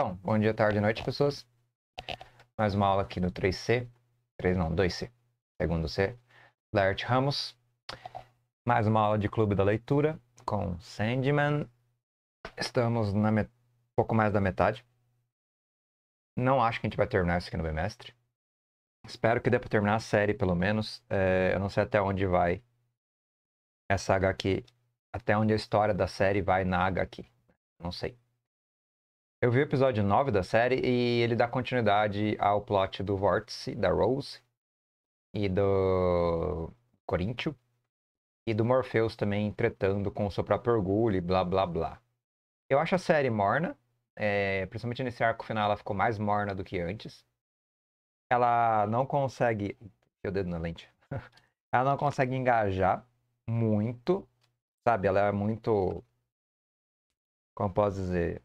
Então, bom dia, tarde, noite, pessoas. Mais uma aula aqui do 3C. 3 não, 2C. Segundo C. Da Ramos. Mais uma aula de Clube da Leitura com Sandman. Estamos na met... pouco mais da metade. Não acho que a gente vai terminar isso aqui no bimestre. Espero que dê pra terminar a série, pelo menos. É... eu não sei até onde vai essa HQ. Até onde a história da série vai na HQ. Não sei. Eu vi o episódio 9 da série e ele dá continuidade ao plot do Vórtice, da Rose e do Coríntio e do Morpheus também tretando com o seu próprio orgulho e blá blá blá. Eu acho a série morna, é, principalmente nesse arco final ela ficou mais morna do que antes. Ela não consegue. Meu dedo na lente. ela não consegue engajar muito, sabe? Ela é muito. Como posso dizer?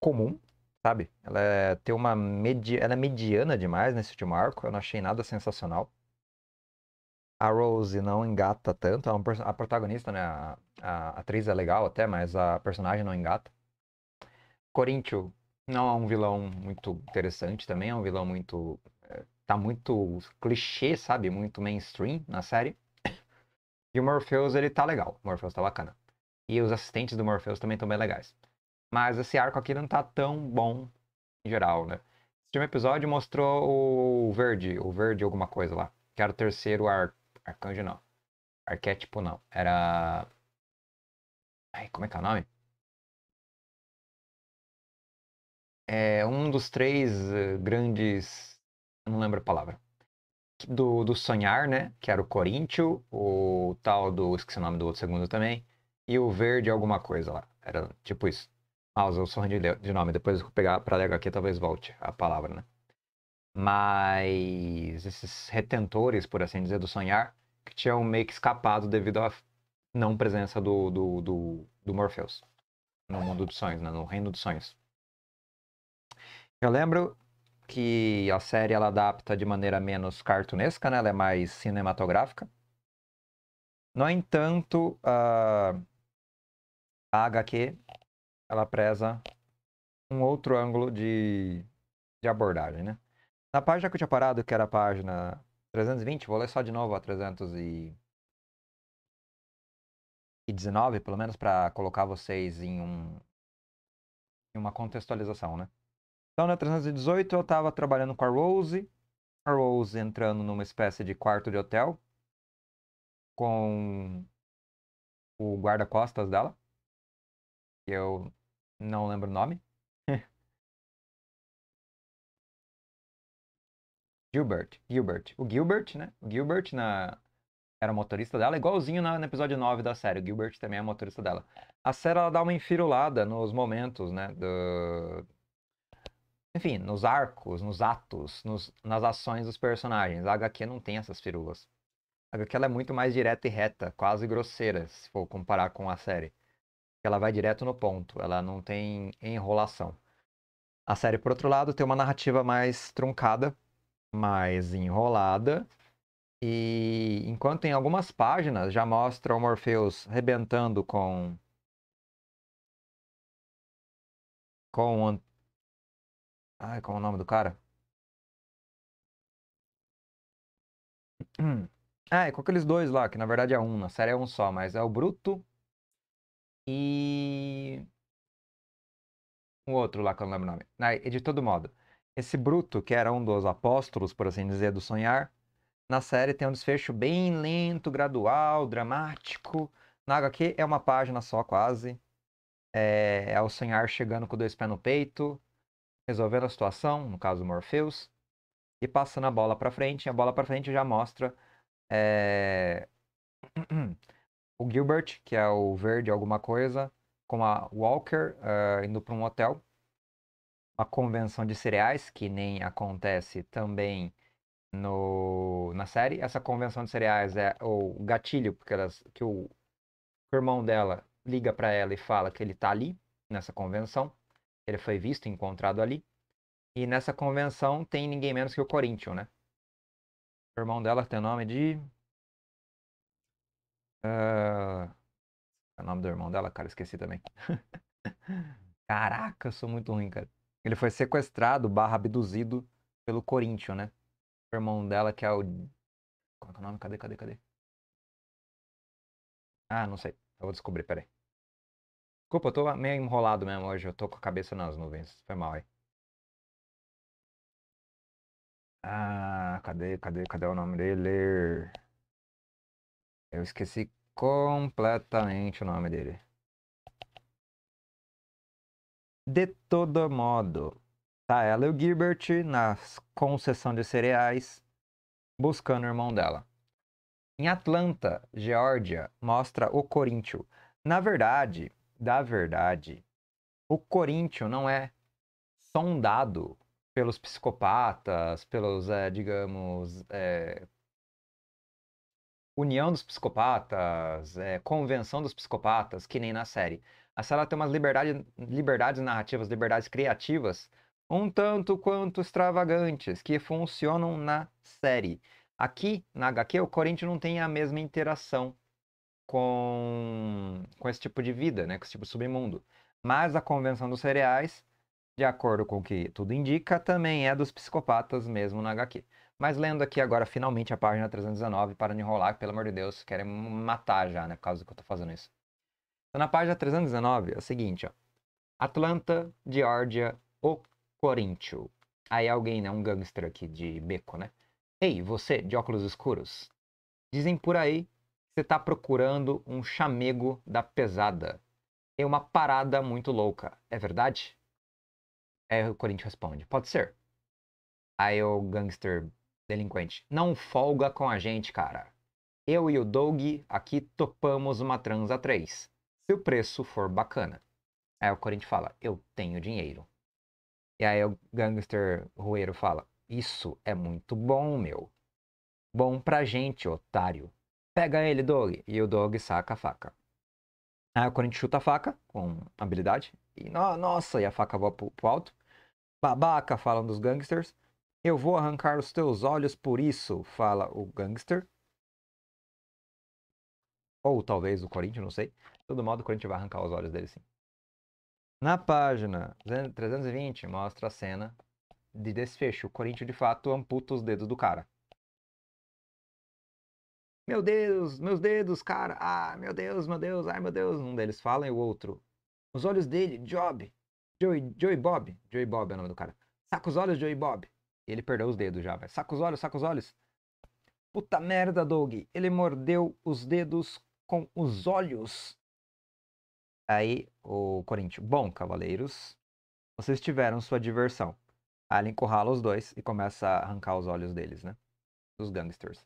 comum, sabe? Ela é, tem uma medi... ela é mediana demais nesse último arco, eu não achei nada sensacional. A Rose não engata tanto, é a protagonista, né? A... a, atriz é legal até, mas a personagem não engata. Corinthians não é um vilão muito interessante também, é um vilão muito. É, tá muito clichê, sabe? Muito mainstream na série. E o Morpheus, ele tá legal. O Morpheus tá bacana. E os assistentes do Morpheus também estão bem legais. Mas esse arco aqui não tá tão bom em geral, né? Esse último episódio mostrou o Verde, o Verde alguma coisa lá. Que era o terceiro ar... arcanjo, não. Arquétipo, não. Era... Ai, como é que é o nome? É um dos três eh, grandes... não lembro a palavra. Do, do sonhar, né? Que era o Coríntio, o tal do... Esqueci o nome do outro segundo também. E o Verde alguma coisa lá. Era tipo isso. House, eu sou de, de nome, depois eu pegar para ler aqui, talvez volte a palavra, né? Mas esses retentores, por assim dizer, do sonhar, que tinham meio que escapado devido à não presença do, do, do, do Morpheus no mundo dos sonhos, né? no reino dos sonhos. Eu lembro que a série ela adapta de maneira menos cartunesca, né? ela é mais cinematográfica. No entanto, ah, a HQ ela preza um outro ângulo de, de abordagem, né? Na página que eu tinha parado, que era a página 320, vou ler só de novo a 319, pelo menos para colocar vocês em, um, em uma contextualização, né? Então, na 318, eu estava trabalhando com a Rose, a Rose entrando numa espécie de quarto de hotel com o guarda-costas dela. Eu não lembro o nome. Gilbert, Gilbert. O Gilbert, né? O Gilbert na... era o motorista dela, igualzinho na, no episódio 9 da série. O Gilbert também é motorista dela. A série ela dá uma enfirulada nos momentos, né? Do... Enfim, nos arcos, nos atos, nos... nas ações dos personagens. A HQ não tem essas firulas. A HQ é muito mais direta e reta, quase grosseira, se for comparar com a série ela vai direto no ponto, ela não tem enrolação. A série, por outro lado, tem uma narrativa mais truncada, mais enrolada. E enquanto em algumas páginas já mostra o Morpheus rebentando com. Com. Ai, qual é o nome do cara? Ah, é com aqueles dois lá, que na verdade é um, na série é um só, mas é o Bruto e. O outro lá que eu não lembro o nome. e de todo modo, esse Bruto, que era um dos apóstolos, por assim dizer, do sonhar, na série tem um desfecho bem lento, gradual, dramático. Na HQ é uma página só, quase. É, é o sonhar chegando com dois pés no peito, resolvendo a situação, no caso Morpheus, e passando a bola para frente. A bola para frente já mostra é... o Gilbert, que é o verde alguma coisa, com a Walker uh, indo para um hotel. Uma convenção de cereais, que nem acontece também no, na série. Essa convenção de cereais é o gatilho, porque elas, que o, o irmão dela liga para ela e fala que ele está ali, nessa convenção. Ele foi visto, encontrado ali. E nessa convenção tem ninguém menos que o Corinthians, né? O irmão dela tem o nome de Uh, é o nome do irmão dela, cara, esqueci também. Caraca, sou muito ruim, cara. Ele foi sequestrado barra abduzido pelo Corinthians, né? O irmão dela, que é o. Qual é o nome? Cadê, cadê, cadê? Ah, não sei. Eu vou descobrir, peraí. Desculpa, eu tô meio enrolado mesmo hoje. Eu tô com a cabeça nas nuvens. Foi mal aí. Ah, cadê, cadê, cadê o nome dele? Eu esqueci completamente o nome dele. De todo modo, tá ela e o Gilbert na concessão de cereais buscando o irmão dela. Em Atlanta, Geórgia, mostra o Coríntio. Na verdade, da verdade, o Coríntio não é sondado pelos psicopatas, pelos, é, digamos, é, União dos Psicopatas, é, Convenção dos Psicopatas, que nem na série. A série tem umas liberdade, liberdades narrativas, liberdades criativas, um tanto quanto extravagantes, que funcionam na série. Aqui, na HQ, o Corinthians não tem a mesma interação com, com esse tipo de vida, né? com esse tipo de submundo. Mas a Convenção dos Cereais, de acordo com o que tudo indica, também é dos psicopatas mesmo na HQ. Mas lendo aqui agora, finalmente, a página 319, para não enrolar, pelo amor de Deus, querem matar já, né? Por causa do que eu tô fazendo isso. Então, na página 319, é o seguinte, ó. Atlanta, Georgia, o Corinthians. Aí alguém, né? Um gangster aqui de beco, né? Ei, você, de óculos escuros. Dizem por aí que você tá procurando um chamego da pesada. É uma parada muito louca. É verdade? Aí o Corinthians responde, pode ser. Aí o gangster delinquente, não folga com a gente, cara. Eu e o Doug aqui topamos uma transa 3. Se o preço for bacana. Aí o Corinthians fala, eu tenho dinheiro. E aí o gangster roeiro fala, isso é muito bom, meu. Bom pra gente, otário. Pega ele, Doug. E o Doug saca a faca. Aí o Corinthians chuta a faca com habilidade. E no, nossa, e a faca voa pro, pro alto. Babaca, falam dos gangsters. Eu vou arrancar os teus olhos por isso, fala o gangster. Ou talvez o Corinthians, não sei. De todo modo, o Corinthians vai arrancar os olhos dele sim. Na página 320 mostra a cena de desfecho. O Corinthians de fato amputa os dedos do cara. Meu Deus, meus dedos, cara. Ah, meu Deus, meu Deus, ai meu Deus. Um deles fala e o outro. Os olhos dele, Job. Joey, Joey Bob. Joey Bob é o nome do cara. Saca os olhos, Joey Bob ele perdeu os dedos já, velho. Saca os olhos, saca os olhos. Puta merda, Doug. Ele mordeu os dedos com os olhos. Aí, o Corinthians. Bom, cavaleiros, vocês tiveram sua diversão. Aí ele encurrala os dois e começa a arrancar os olhos deles, né? Dos gangsters.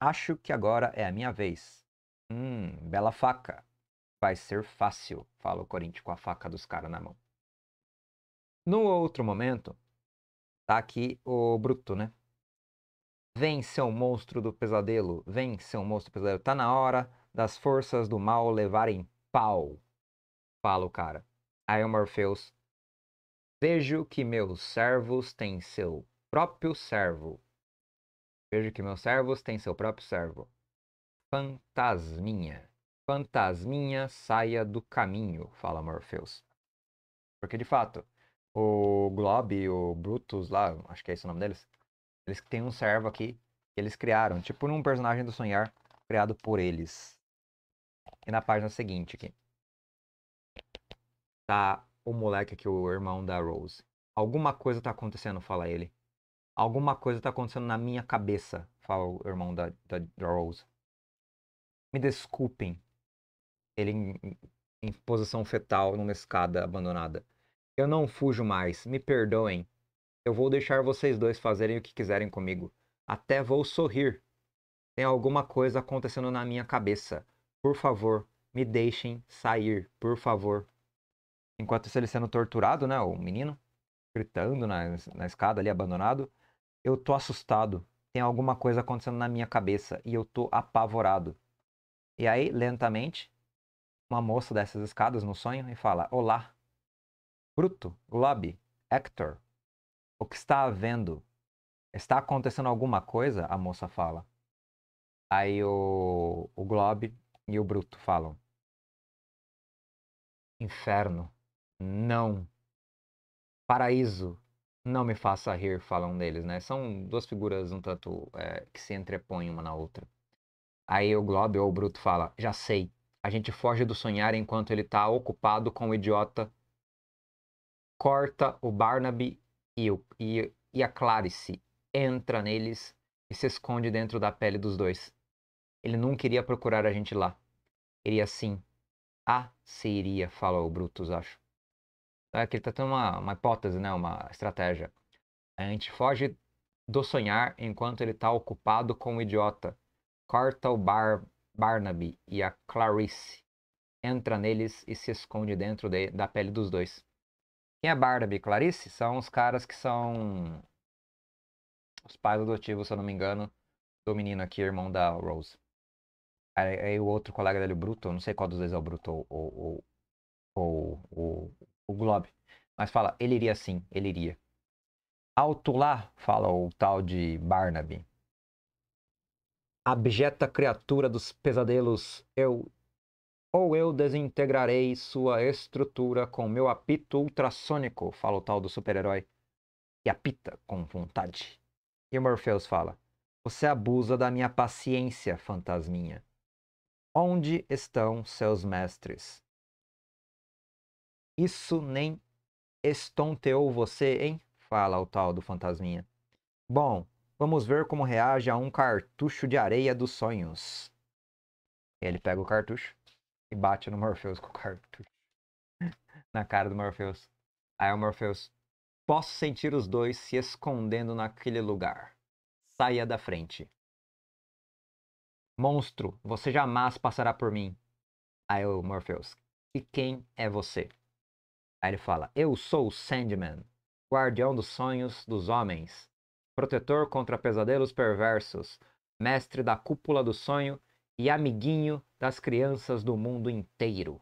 Acho que agora é a minha vez. Hum, bela faca. Vai ser fácil, fala o Corinthians com a faca dos caras na mão. No outro momento, tá aqui o Bruto, né? Vem, seu monstro do pesadelo, vem, seu monstro do pesadelo. Tá na hora das forças do mal levarem pau. Fala o cara. Aí o Morpheus. Vejo que meus servos têm seu próprio servo. Vejo que meus servos têm seu próprio servo. Fantasminha. Fantasminha, saia do caminho, fala Morpheus. Porque de fato, o Glob, o Brutus lá, acho que é esse o nome deles. Eles têm um servo aqui que eles criaram, tipo num personagem do Sonhar criado por eles. E na página seguinte aqui. Tá o moleque aqui, o irmão da Rose. Alguma coisa tá acontecendo, fala ele. Alguma coisa tá acontecendo na minha cabeça, fala o irmão da, da, da Rose. Me desculpem. Ele em, em posição fetal numa escada abandonada. Eu não fujo mais, me perdoem. Eu vou deixar vocês dois fazerem o que quiserem comigo. Até vou sorrir. Tem alguma coisa acontecendo na minha cabeça. Por favor, me deixem sair, por favor. Enquanto isso, ele sendo torturado, né? O menino gritando na, na escada ali, abandonado. Eu tô assustado. Tem alguma coisa acontecendo na minha cabeça e eu tô apavorado. E aí, lentamente, uma moça dessas escadas no sonho e fala: Olá, Bruto, lobby, Hector. O que está havendo? Está acontecendo alguma coisa? A moça fala. Aí o, o Globe e o Bruto falam. Inferno. Não. Paraíso. Não me faça rir, falam deles, né? São duas figuras um tanto é, que se entrepõem uma na outra. Aí o Globe ou o Bruto fala, já sei. A gente foge do sonhar enquanto ele está ocupado com o idiota corta o Barnaby e, o, e, e a Clarice, entra neles e se esconde dentro da pele dos dois. Ele nunca iria procurar a gente lá. Iria sim. Ah, se iria, fala o Brutus, acho. É que ele tá tendo uma, uma hipótese, né? Uma estratégia. A gente foge do sonhar enquanto ele tá ocupado com o idiota. Corta o Bar Barnaby e a Clarice. Entra neles e se esconde dentro de, da pele dos dois. Quem é Barnaby e Clarice são os caras que são os pais adotivos, se eu não me engano, do menino aqui, irmão da Rose. Aí, o outro colega dele, o Bruto, não sei qual dos dois é o Bruto ou, ou, ou, ou o Globe. Mas fala, ele iria sim, ele iria. Alto lá, fala o tal de Barnaby. Abjeta criatura dos pesadelos, eu ou eu desintegrarei sua estrutura com meu apito ultrassônico, fala o tal do super-herói, e apita com vontade. E Morpheus fala: Você abusa da minha paciência, fantasminha. Onde estão seus mestres? Isso nem estonteou você, hein? Fala o tal do fantasminha. Bom, vamos ver como reage a um cartucho de areia dos sonhos. Ele pega o cartucho e bate no Morpheus com o cartucho. Na cara do Morpheus. Aí o Morpheus. Posso sentir os dois se escondendo naquele lugar. Saia da frente. Monstro, você jamais passará por mim. Aí o Morpheus. E quem é você? Aí ele fala: Eu sou o Sandman, guardião dos sonhos dos homens, protetor contra pesadelos perversos, mestre da cúpula do sonho e amiguinho das crianças do mundo inteiro.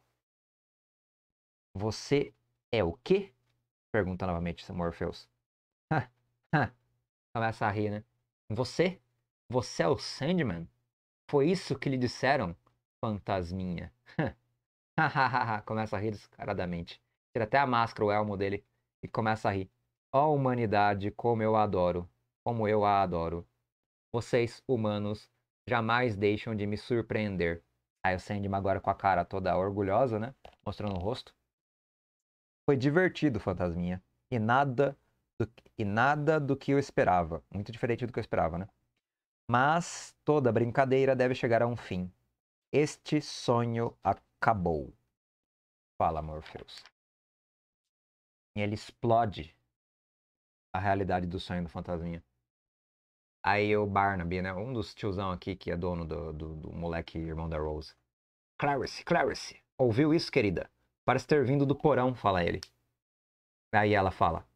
Você é o quê? Pergunta novamente Morpheus. Começa a rir, né? Você? Você é o Sandman? Foi isso que lhe disseram? Fantasminha. começa a rir descaradamente. Tira até a máscara, o elmo dele, e começa a rir. Ó oh, humanidade, como eu adoro. Como eu a adoro. Vocês, humanos, jamais deixam de me surpreender. Aí o Sandman agora com a cara toda orgulhosa, né? Mostrando o rosto. Foi divertido, Fantasminha. E nada do, e nada do que eu esperava. Muito diferente do que eu esperava, né? Mas toda brincadeira deve chegar a um fim. Este sonho acabou. Fala, Morpheus. E ele explode a realidade do sonho do fantasminha. Aí o Barnaby, né? Um dos tiozão aqui que é dono do, do, do moleque irmão da Rose. Clarice, Clarice, ouviu isso, querida? Parece ter vindo do porão, fala ele. Aí ela fala: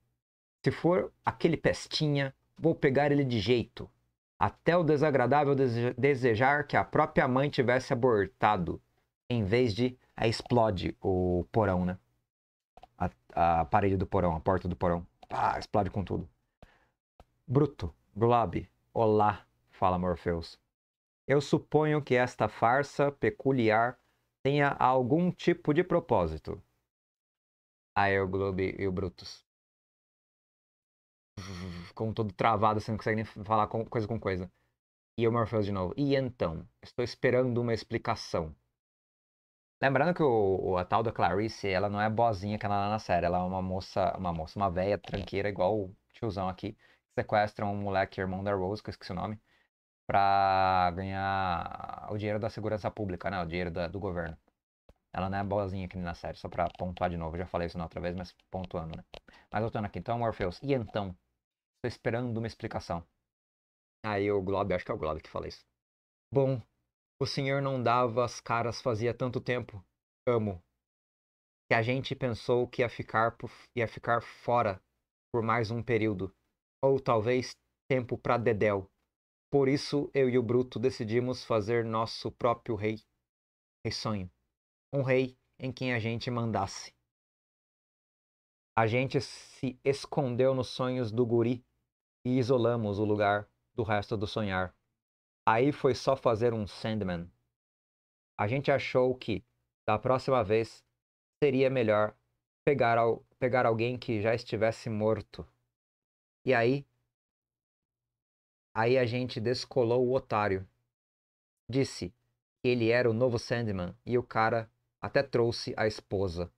Se for aquele pestinha, vou pegar ele de jeito. Até o desagradável desejar que a própria mãe tivesse abortado, em vez de a explode o porão, né? A, a, parede do porão, a porta do porão. Ah, explode com tudo. Bruto, Glob, Olá, fala Morpheus. Eu suponho que esta farsa peculiar tenha algum tipo de propósito. Aeroglobe e o Brutus. Com todo travado, você não consegue nem falar com, coisa com coisa. E o Morpheus de novo. E então? Estou esperando uma explicação. Lembrando que o, a tal da Clarice, ela não é boazinha que ela é na série. Ela é uma moça, uma moça, uma velha tranqueira igual o tiozão aqui sequestram um moleque, irmão da Rose, que eu esqueci o nome, pra ganhar o dinheiro da segurança pública, né? O dinheiro da, do governo. Ela não é boazinha aqui na série, só pra pontuar de novo. Eu já falei isso na outra vez, mas pontuando, né? Mas voltando aqui. Então, Morpheus, e então? Estou esperando uma explicação. Aí o Glob, acho que é o Glob que fala isso. Bom, o senhor não dava as caras fazia tanto tempo. Amo. Que a gente pensou que ia ficar, por, ia ficar fora por mais um período ou talvez tempo para Dedéu. Por isso eu e o Bruto decidimos fazer nosso próprio rei. Rei sonho. Um rei em quem a gente mandasse. A gente se escondeu nos sonhos do guri e isolamos o lugar do resto do sonhar. Aí foi só fazer um Sandman. A gente achou que, da próxima vez, seria melhor pegar, pegar alguém que já estivesse morto e aí. Aí a gente descolou o otário. Disse que ele era o novo Sandman e o cara até trouxe a esposa.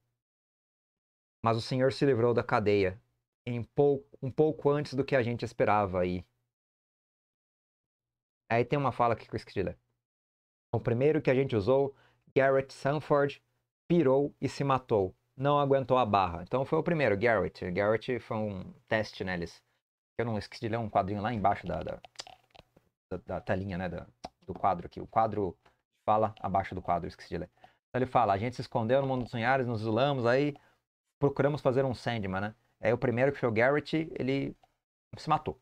Mas o senhor se livrou da cadeia em um pouco antes do que a gente esperava aí. Aí tem uma fala aqui com eu esqueci O primeiro que a gente usou, Garrett Sanford, pirou e se matou. Não aguentou a barra. Então foi o primeiro, Garrett. Garrett foi um teste neles. Eu não esqueci de ler um quadrinho lá embaixo da, da, da, da telinha, né? Da, do quadro aqui. O quadro fala abaixo do quadro, esqueci de ler. Então ele fala: a gente se escondeu no mundo dos sonhares, nos isolamos, aí procuramos fazer um Sandman, né? Aí o primeiro, que foi o Garrett, ele se matou.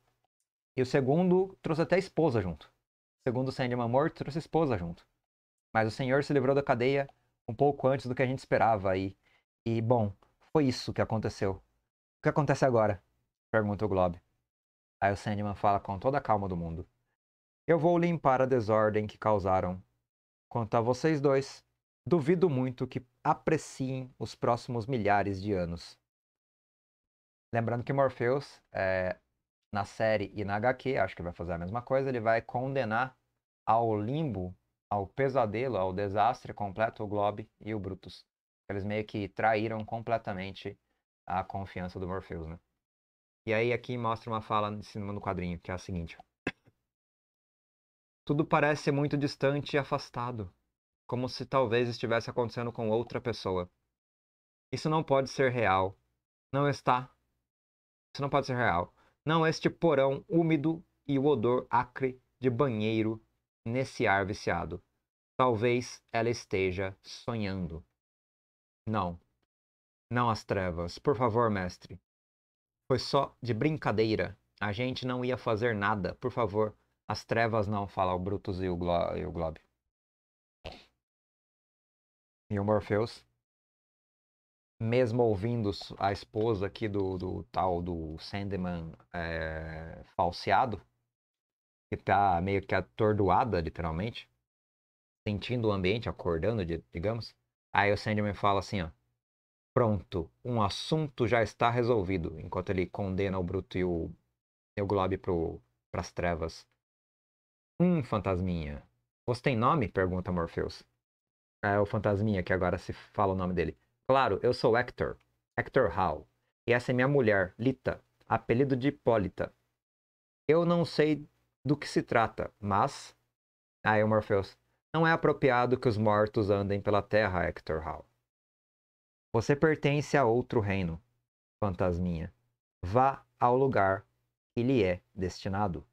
E o segundo trouxe até a esposa junto. O segundo Sandman morto trouxe a esposa junto. Mas o senhor se livrou da cadeia um pouco antes do que a gente esperava aí. E, bom, foi isso que aconteceu. O que acontece agora? Pergunta o Globe. Aí o Sandman fala com toda a calma do mundo: Eu vou limpar a desordem que causaram. Quanto a vocês dois, duvido muito que apreciem os próximos milhares de anos. Lembrando que Morpheus, é, na série e na HQ, acho que vai fazer a mesma coisa, ele vai condenar ao limbo, ao pesadelo, ao desastre completo o Globe e o Brutus. Eles meio que traíram completamente a confiança do Morpheus, né? E aí aqui mostra uma fala em cima do quadrinho, que é a seguinte. Tudo parece muito distante e afastado, como se talvez estivesse acontecendo com outra pessoa. Isso não pode ser real. Não está. Isso não pode ser real. Não este porão úmido e o odor acre de banheiro nesse ar viciado. Talvez ela esteja sonhando. Não. Não as trevas. Por favor, mestre. Foi só de brincadeira. A gente não ia fazer nada. Por favor, as trevas não, fala o Brutus e o, Glo e o Glob. E o Morpheus, mesmo ouvindo a esposa aqui do, do tal do Sandman é, falseado, que tá meio que atordoada, literalmente, sentindo o ambiente, acordando, digamos. Aí o Sandman fala assim, ó. Pronto, um assunto já está resolvido, enquanto ele condena o Bruto e o, e o para as trevas. Hum, fantasminha. Você tem nome? pergunta Morpheus. É o fantasminha que agora se fala o nome dele. Claro, eu sou Hector, Hector Hall. E essa é minha mulher, Lita, apelido de Hipólita. Eu não sei do que se trata, mas. Aí o Morpheus. Não é apropriado que os mortos andem pela terra, Hector Hall. Você pertence a outro reino, fantasminha. Vá ao lugar que lhe é destinado.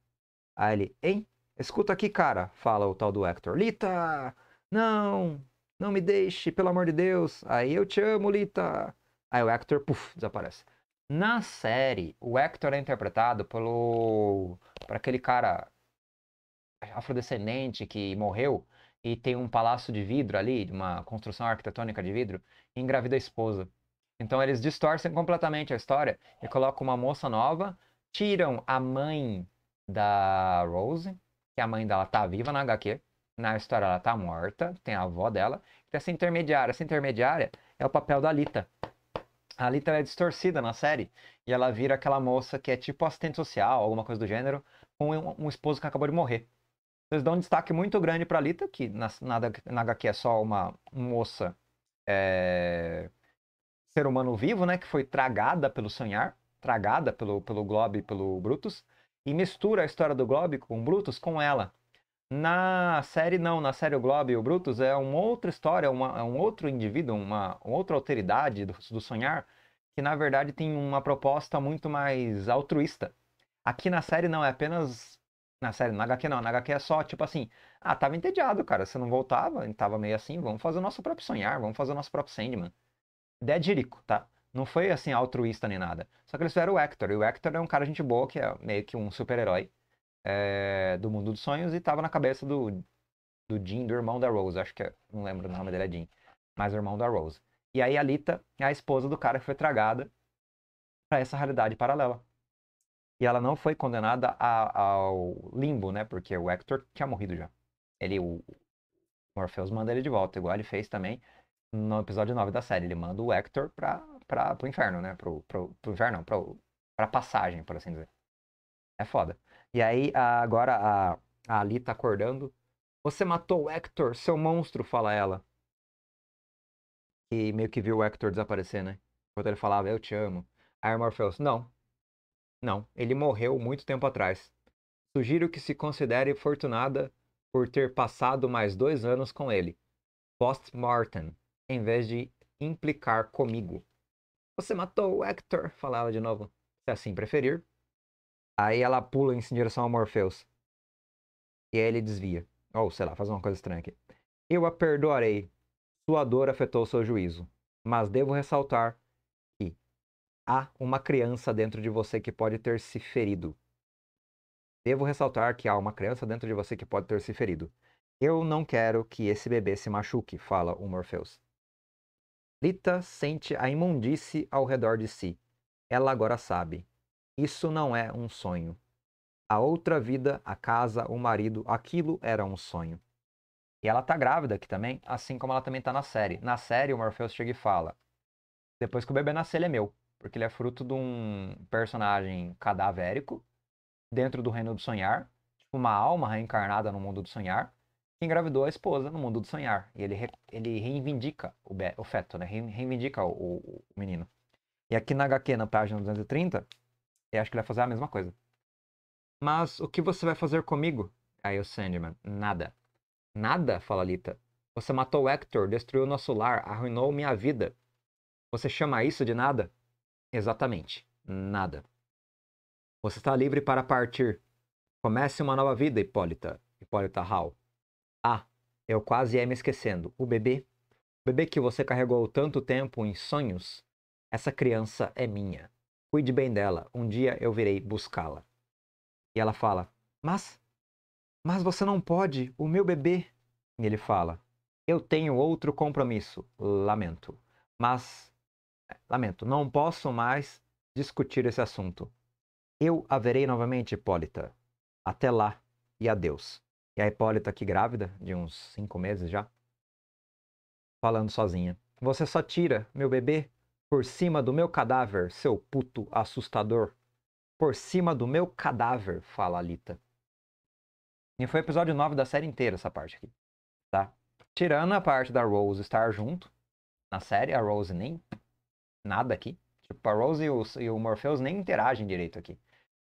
Aí ele, hein? Escuta aqui, cara, fala o tal do Hector. Lita! Não! Não me deixe, pelo amor de Deus! Aí eu te amo, Lita! Aí o Hector, puf, desaparece. Na série, o Hector é interpretado pelo. para aquele cara afrodescendente que morreu e tem um palácio de vidro ali, uma construção arquitetônica de vidro, e engravida a esposa. Então eles distorcem completamente a história e colocam uma moça nova, tiram a mãe da Rose, que a mãe dela tá viva na HQ, na história ela tá morta, tem a avó dela, que então, é essa intermediária. Essa intermediária é o papel da Lita. A Lita é distorcida na série e ela vira aquela moça que é tipo assistente social, alguma coisa do gênero, com um esposo que acabou de morrer eles dão um destaque muito grande para Lita, que na, na, na HQ é só uma moça é, ser humano vivo, né? Que foi tragada pelo sonhar, tragada pelo, pelo Globe e pelo Brutus, e mistura a história do Globe com o Brutus com ela. Na série, não, na série o Globe e o Brutus é uma outra história, uma, é um outro indivíduo, uma, uma outra alteridade do, do sonhar, que na verdade tem uma proposta muito mais altruísta. Aqui na série não, é apenas na série, na HQ não. Na HQ é só, tipo assim, ah, tava entediado, cara. Você não voltava, tava meio assim, vamos fazer o nosso próprio sonhar, vamos fazer o nosso próprio Sandman. Dead de tá? Não foi assim altruísta nem nada. Só que eles fizeram o Hector. E o Hector é um cara gente boa, que é meio que um super-herói é, do mundo dos sonhos, e tava na cabeça do, do Jim, do irmão da Rose. Acho que é, não lembro o nome dele, é Jim. Mas o irmão da Rose. E aí a Lita é a esposa do cara que foi tragada para essa realidade paralela. E ela não foi condenada a, ao limbo, né? Porque o Hector tinha morrido já. Ele, o Morpheus manda ele de volta, igual ele fez também no episódio 9 da série. Ele manda o Hector pra, pra, pro inferno, né? Pro, pro, pro inferno, não, pro, pra passagem, por assim dizer. É foda. E aí, agora a, a Ali tá acordando. Você matou o Hector, seu monstro, fala ela. E meio que viu o Hector desaparecer, né? Enquanto ele falava, eu te amo. Aí o Morpheus, não, não, ele morreu muito tempo atrás. Sugiro que se considere fortunada por ter passado mais dois anos com ele, post-mortem, em vez de implicar comigo. Você matou o Hector, falava de novo, se assim preferir. Aí ela pula em direção ao Morpheus. E aí ele desvia. Ou, oh, sei lá, faz uma coisa estranha aqui. Eu a perdoarei. Sua dor afetou seu juízo. Mas devo ressaltar há uma criança dentro de você que pode ter se ferido. Devo ressaltar que há uma criança dentro de você que pode ter se ferido. Eu não quero que esse bebê se machuque, fala o Morpheus. Lita sente a imundície ao redor de si. Ela agora sabe. Isso não é um sonho. A outra vida, a casa, o marido, aquilo era um sonho. E ela tá grávida aqui também, assim como ela também tá na série. Na série, o Morpheus chega e fala: Depois que o bebê nascer, ele é meu porque ele é fruto de um personagem cadavérico dentro do reino do sonhar, tipo, uma alma reencarnada no mundo do sonhar, que engravidou a esposa no mundo do sonhar. E ele, re, ele reivindica o, be, o feto, né? reivindica o, o, o, menino. E aqui na HQ, na página 230, eu acho que ele vai fazer a mesma coisa. Mas o que você vai fazer comigo? Aí o Sandman, nada. Nada, fala Lita. Você matou Hector, destruiu nosso lar, arruinou minha vida. Você chama isso de nada? Exatamente. Nada. Você está livre para partir. Comece uma nova vida, Hipólita. Hipólita Hall. Ah, eu quase ia me esquecendo. O bebê? O bebê que você carregou tanto tempo em sonhos? Essa criança é minha. Cuide bem dela. Um dia eu virei buscá-la. E ela fala: Mas. Mas você não pode, o meu bebê. E ele fala: Eu tenho outro compromisso. Lamento. Mas Lamento, não posso mais discutir esse assunto. Eu a verei novamente, Hipólita. Até lá e adeus. E a Hipólita aqui grávida, de uns cinco meses já, falando sozinha. Você só tira meu bebê por cima do meu cadáver, seu puto assustador. Por cima do meu cadáver, fala Alita. E foi o episódio 9 da série inteira essa parte aqui, tá? Tirando a parte da Rose estar junto na série, a Rose nem nada aqui. Tipo, a Rose e o, e o Morpheus nem interagem direito aqui.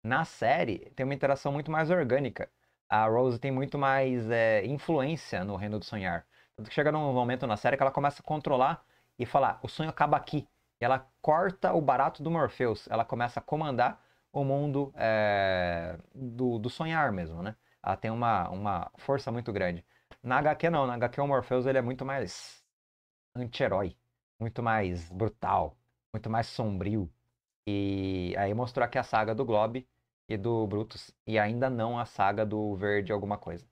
Na série, tem uma interação muito mais orgânica. A Rose tem muito mais é, influência no Reino do Sonhar. Tanto que chega num momento na série que ela começa a controlar e falar: ah, o sonho acaba aqui. E ela corta o barato do Morpheus. Ela começa a comandar o mundo é, do, do sonhar mesmo, né? Ela tem uma, uma força muito grande. Na HQ não, na HQ o Morpheus ele é muito mais anti-herói, muito mais brutal, muito mais sombrio. E aí mostrou aqui a saga do Globe e do Brutus, e ainda não a saga do Verde alguma coisa.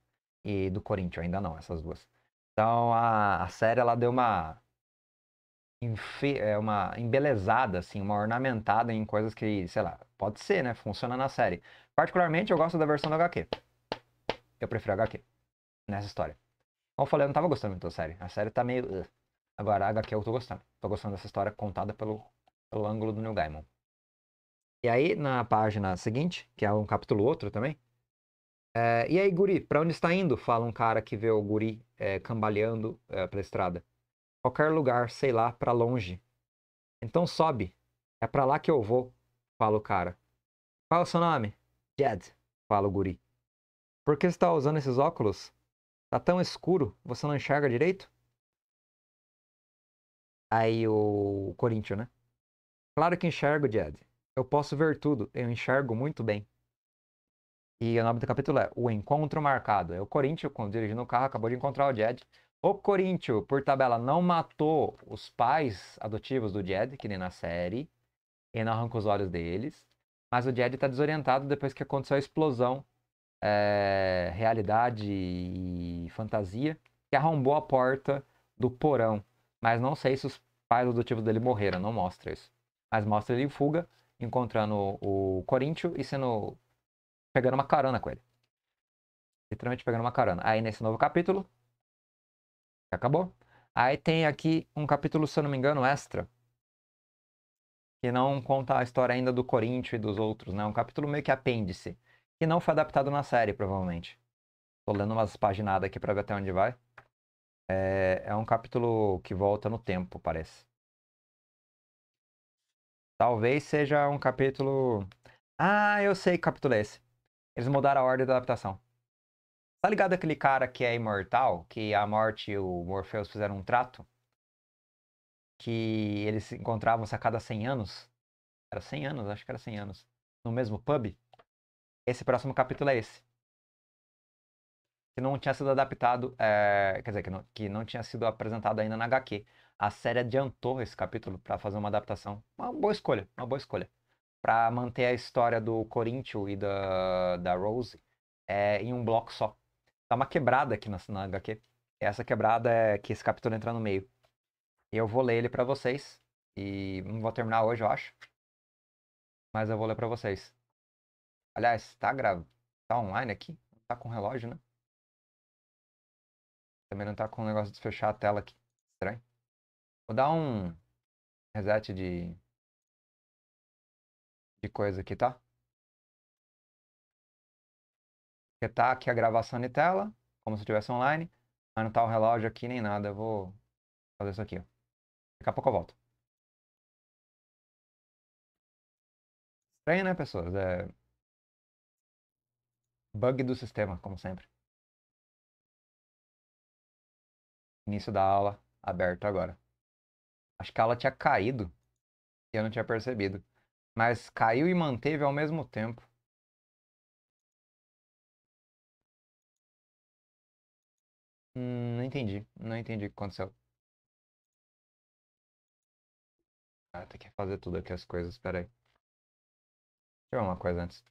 E do Corinthians, ainda não, essas duas. Então a, a série ela deu uma é uma embelezada, assim, uma ornamentada em coisas que, sei lá, pode ser, né? Funciona na série. Particularmente, eu gosto da versão do HQ. Eu prefiro HQ nessa história. Como eu falei, eu não tava gostando muito da série. A série tá meio. Agora, a HQ eu tô gostando. Tô gostando dessa história contada pelo pelo ângulo do Neil Gaiman. E aí, na página seguinte, que é um capítulo outro também, é, e aí, guri, pra onde está indo? Fala um cara que vê o guri é, cambaleando é, pela estrada. Qualquer lugar, sei lá, para longe. Então sobe. É para lá que eu vou, fala o cara. Qual é o seu nome? Jed, fala o guri. Por que você está usando esses óculos? Tá tão escuro, você não enxerga direito? Aí o Corinthians, né? Claro que enxergo, Jed. Eu posso ver tudo. Eu enxergo muito bem. E o nome do capítulo é O Encontro Marcado. É o Corinthians, quando dirigindo o carro, acabou de encontrar o Jed. O Corinthians, por tabela, não matou os pais adotivos do Jed, que nem na série, e não arrancou os olhos deles. Mas o Jed está desorientado depois que aconteceu a explosão, é, realidade e fantasia, que arrombou a porta do porão. Mas não sei se os pais adotivos dele morreram, não mostra isso as mostras de fuga, encontrando o Corinthians e sendo. pegando uma carona com ele. Literalmente pegando uma carona. Aí nesse novo capítulo. Acabou. Aí tem aqui um capítulo, se eu não me engano, extra. Que não conta a história ainda do Corinthians e dos outros, né? Um capítulo meio que apêndice. Que não foi adaptado na série, provavelmente. Tô lendo umas paginadas aqui pra ver até onde vai. É, é um capítulo que volta no tempo, parece. Talvez seja um capítulo. Ah, eu sei que capítulo é esse. Eles mudaram a ordem da adaptação. Tá ligado aquele cara que é imortal, que a morte e o Morpheus fizeram um trato? Que eles se encontravam-se a cada 100 anos? Era 100 anos, acho que era 100 anos. No mesmo pub? Esse próximo capítulo é esse que não tinha sido adaptado, é, quer dizer, que não, que não tinha sido apresentado ainda na HQ. A série adiantou esse capítulo para fazer uma adaptação. Uma boa escolha, uma boa escolha. Para manter a história do Corinthians e da, da Rose é, em um bloco só. Tá uma quebrada aqui na, na HQ. Essa quebrada é que esse capítulo entra no meio. Eu vou ler ele para vocês. E não vou terminar hoje, eu acho. Mas eu vou ler para vocês. Aliás, tá, gravado, tá online aqui? Tá com relógio, né? Também não tá com o negócio de fechar a tela aqui. Estranho. Vou dar um reset de, de coisa aqui, tá? Porque tá aqui a gravação de tela, como se estivesse online. Mas não tá o relógio aqui nem nada. Eu vou fazer isso aqui, ó. Daqui a pouco eu volto. Estranho, né, pessoas? É... Bug do sistema, como sempre. início da aula aberto agora. Acho que a aula tinha caído e eu não tinha percebido. Mas caiu e manteve ao mesmo tempo. Hum, não entendi. Não entendi o que aconteceu. Ah, tem que fazer tudo aqui as coisas, espera aí. Deixa eu ver uma coisa antes.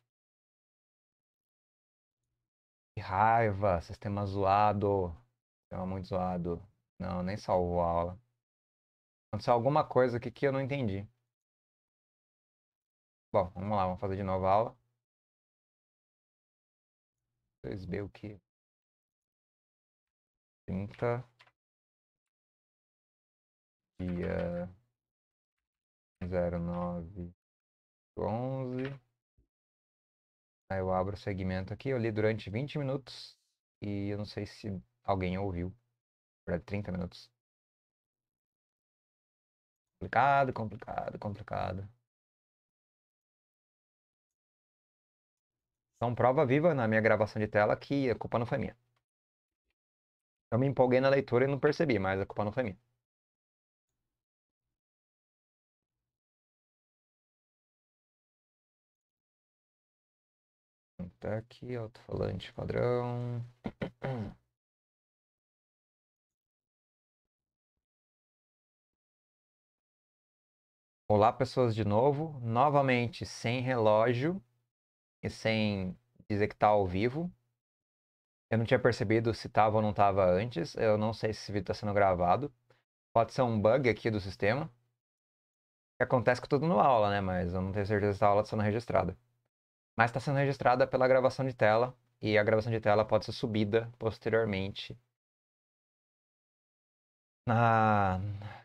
Que raiva, sistema zoado. Tava muito zoado. Não, nem salvou a aula. Aconteceu alguma coisa aqui que eu não entendi. Bom, vamos lá, vamos fazer de novo a aula. 2B o que? 30 dia 09 11 Aí eu abro o segmento aqui, eu li durante 20 minutos e eu não sei se alguém ouviu por 30 minutos. Complicado, complicado, complicado. São prova viva na minha gravação de tela que a culpa não foi minha. Eu me empolguei na leitura e não percebi, mas a culpa não foi minha. Tá aqui, alto-falante padrão. Olá, pessoas, de novo. Novamente, sem relógio e sem dizer que está ao vivo. Eu não tinha percebido se estava ou não estava antes. Eu não sei se esse vídeo está sendo gravado. Pode ser um bug aqui do sistema. Que acontece com tudo no aula, né? Mas eu não tenho certeza se a aula está sendo registrada. Mas está sendo registrada pela gravação de tela. E a gravação de tela pode ser subida posteriormente na,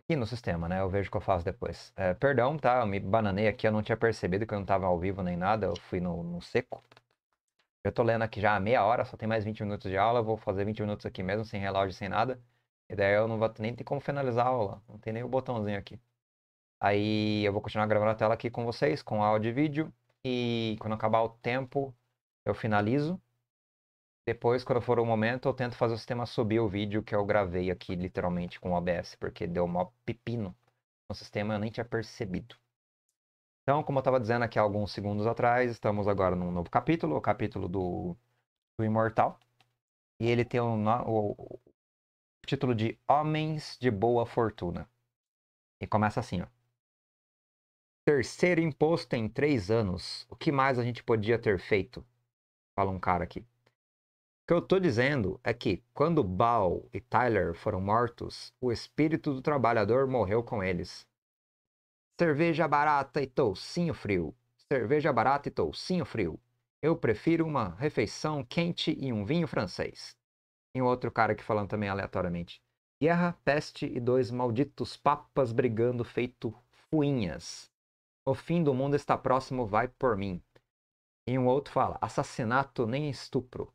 aqui no sistema, né? Eu vejo o que eu faço depois. É, perdão, tá? Eu me bananei aqui, eu não tinha percebido que eu não estava ao vivo nem nada, eu fui no, no seco. Eu tô lendo aqui já há meia hora, só tem mais 20 minutos de aula, eu vou fazer 20 minutos aqui mesmo, sem relógio, sem nada. E daí eu não vou nem ter como finalizar a aula, não tem nem o botãozinho aqui. Aí eu vou continuar gravando a tela aqui com vocês, com áudio e vídeo. E quando acabar o tempo, eu finalizo. Depois, quando for o momento, eu tento fazer o sistema subir o vídeo que eu gravei aqui, literalmente, com o OBS, porque deu mó pepino no sistema, eu nem tinha percebido. Então, como eu estava dizendo aqui alguns segundos atrás, estamos agora num novo capítulo, o capítulo do, do Imortal. E ele tem o, o, o título de Homens de Boa Fortuna. E começa assim, ó. Terceiro imposto em três anos. O que mais a gente podia ter feito? Fala um cara aqui. O que eu estou dizendo é que quando Bal e Tyler foram mortos, o espírito do trabalhador morreu com eles. Cerveja barata e toucinho frio. Cerveja barata e toucinho frio. Eu prefiro uma refeição quente e um vinho francês. E um outro cara que falando também aleatoriamente. Guerra, peste e dois malditos papas brigando feito fuinhas. O fim do mundo está próximo, vai por mim. E um outro fala: assassinato nem estupro.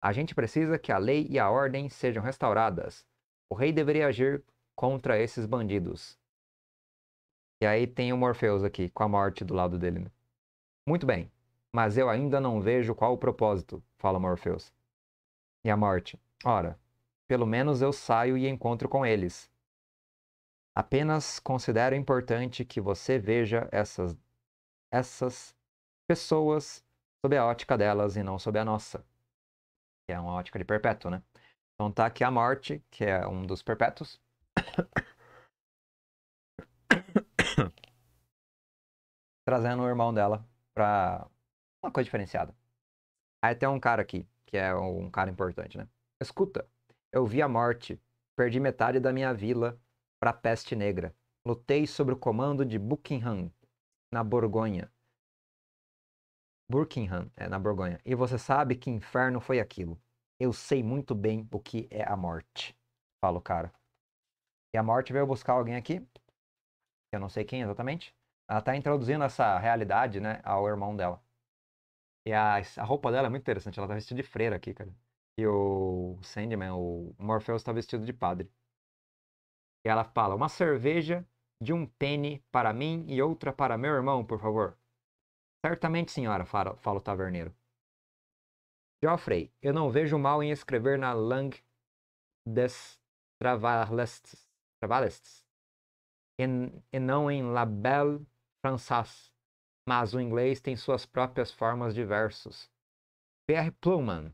A gente precisa que a lei e a ordem sejam restauradas. O rei deveria agir contra esses bandidos. E aí tem o Morpheus aqui, com a morte do lado dele. Né? Muito bem, mas eu ainda não vejo qual o propósito, fala Morpheus. E a morte? Ora, pelo menos eu saio e encontro com eles. Apenas considero importante que você veja essas, essas pessoas sob a ótica delas e não sob a nossa que é uma ótica de perpétuo, né? Então tá aqui a morte, que é um dos perpétuos. Trazendo o irmão dela pra uma coisa diferenciada. Aí tem um cara aqui, que é um cara importante, né? Escuta, eu vi a morte, perdi metade da minha vila pra peste negra. Lutei sobre o comando de Buckingham, na Borgonha. Buckingham, é, na Borgonha. E você sabe que inferno foi aquilo. Eu sei muito bem o que é a morte. Fala o cara. E a morte veio buscar alguém aqui. Eu não sei quem exatamente. Ela tá introduzindo essa realidade, né, ao irmão dela. E a, a roupa dela é muito interessante. Ela tá vestida de freira aqui, cara. E o Sandman, o Morpheus, tá vestido de padre. E ela fala: Uma cerveja de um penny para mim e outra para meu irmão, por favor. Certamente, senhora, fala, fala o taverneiro. Geoffrey, eu não vejo mal em escrever na langue des Travalestes, e, e não em La Belle Française, mas o inglês tem suas próprias formas diversos. Pierre Plowman,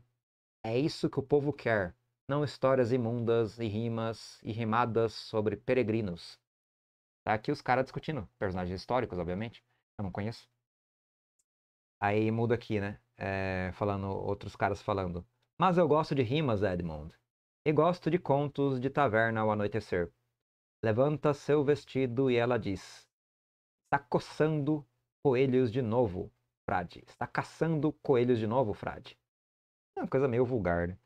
é isso que o povo quer, não histórias imundas e rimas e rimadas sobre peregrinos. Tá aqui os caras discutindo, personagens históricos, obviamente, eu não conheço. Aí muda aqui, né? É, falando, outros caras falando. Mas eu gosto de rimas, Edmond. E gosto de contos de taverna ao anoitecer. Levanta seu vestido e ela diz: Está coçando coelhos de novo, Frade. Está caçando coelhos de novo, Frade. É uma coisa meio vulgar, né?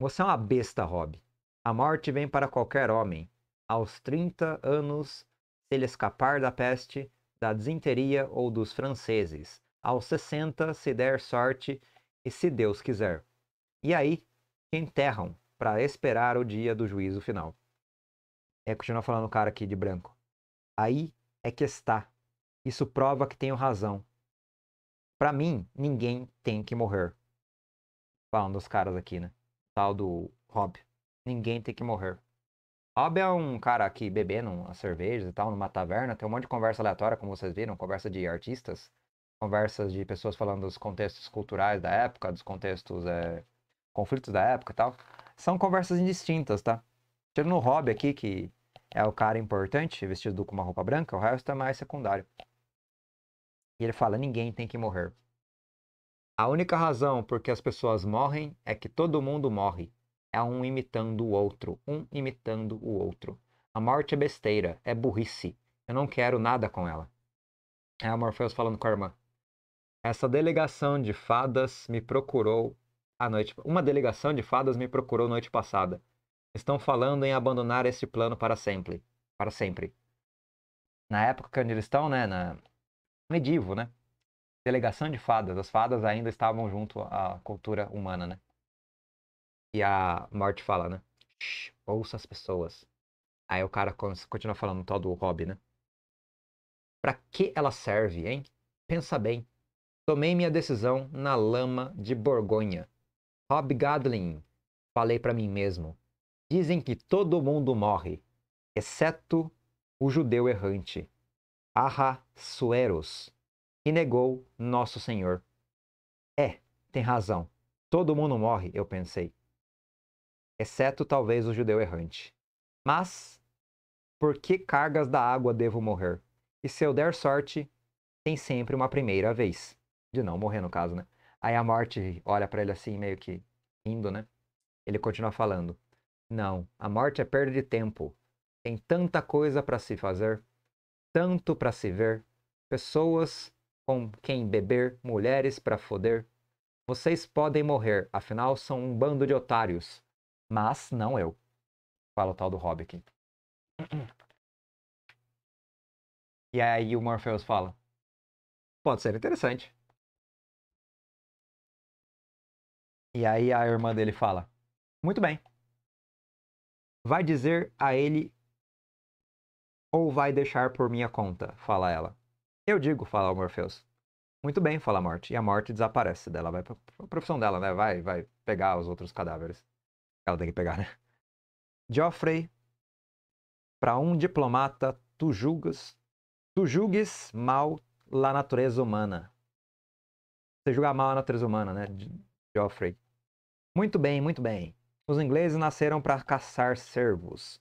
Você é uma besta, Rob. A morte vem para qualquer homem. Aos 30 anos, se ele escapar da peste, da desinteria ou dos franceses, aos 60, se der sorte e se Deus quiser. E aí, enterram para esperar o dia do juízo final. É, continua falando o cara aqui de branco. Aí é que está. Isso prova que tenho razão. Para mim, ninguém tem que morrer. Falando dos caras aqui, né? Tal do Rob. Ninguém tem que morrer. Rob é um cara aqui bebendo as cervejas e tal, numa taverna. Tem um monte de conversa aleatória, como vocês viram, conversa de artistas conversas de pessoas falando dos contextos culturais da época, dos contextos, é, conflitos da época e tal, são conversas indistintas, tá? Tirando o Rob aqui, que é o cara importante, vestido com uma roupa branca, o resto é mais secundário. E ele fala: ninguém tem que morrer. A única razão por que as pessoas morrem é que todo mundo morre. É um imitando o outro, um imitando o outro. A morte é besteira, é burrice. Eu não quero nada com ela. É o Morpheus falando com a irmã. Essa delegação de fadas me procurou à noite. Uma delegação de fadas me procurou noite passada. Estão falando em abandonar esse plano para sempre. Para sempre. Na época que eles estão, né, na né? Delegação de fadas. As fadas ainda estavam junto à cultura humana, né? E a morte fala, né? Shh, ouça as pessoas. Aí o cara continua falando o tal do hobby, né? Pra que ela serve, hein? Pensa bem. Tomei minha decisão na lama de Borgonha. Rob Gadlin, falei para mim mesmo. Dizem que todo mundo morre, exceto o judeu errante, Arrasueros, que negou Nosso Senhor. É, tem razão. Todo mundo morre, eu pensei. Exceto talvez o judeu errante. Mas, por que cargas da água devo morrer? E se eu der sorte, tem sempre uma primeira vez de não morrer no caso, né? Aí a morte olha para ele assim, meio que indo, né? Ele continua falando: Não, a morte é perda de tempo. Tem tanta coisa para se fazer, tanto para se ver, pessoas com quem beber, mulheres para foder. Vocês podem morrer, afinal são um bando de otários, mas não eu. Fala o tal do Hobbit E aí o Morpheus fala: Pode ser interessante. E aí a irmã dele fala: Muito bem. Vai dizer a ele ou vai deixar por minha conta? Fala ela. Eu digo, fala o Morpheus. Muito bem, fala a morte. E a morte desaparece dela. Vai pra profissão dela, né? Vai, vai pegar os outros cadáveres. Ela tem que pegar, né? Geoffrey, para um diplomata, tu julgas, tu julgues mal la natureza humana. Você julga mal a natureza humana, né, Geoffrey? Muito bem, muito bem. Os ingleses nasceram para caçar servos.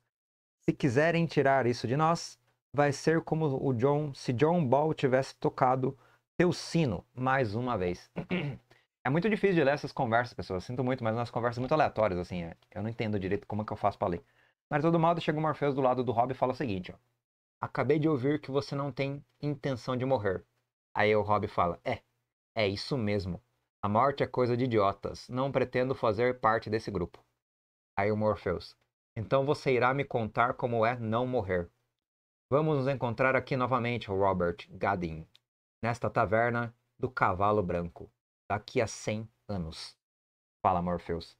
Se quiserem tirar isso de nós, vai ser como o John, se John Ball tivesse tocado teu sino mais uma vez. É muito difícil de ler essas conversas, pessoas. Sinto muito, mas nas conversas muito aleatórias, assim. É, eu não entendo direito como é que eu faço para ler. Mas, todo modo, chega o Morpheus do lado do Rob e fala o seguinte, ó. Acabei de ouvir que você não tem intenção de morrer. Aí o Rob fala, é, é isso mesmo. A morte é coisa de idiotas. Não pretendo fazer parte desse grupo. Aí o Morpheus. Então você irá me contar como é não morrer. Vamos nos encontrar aqui novamente, Robert Gadin, nesta taverna do Cavalo Branco, daqui a 100 anos. Fala, Morpheus.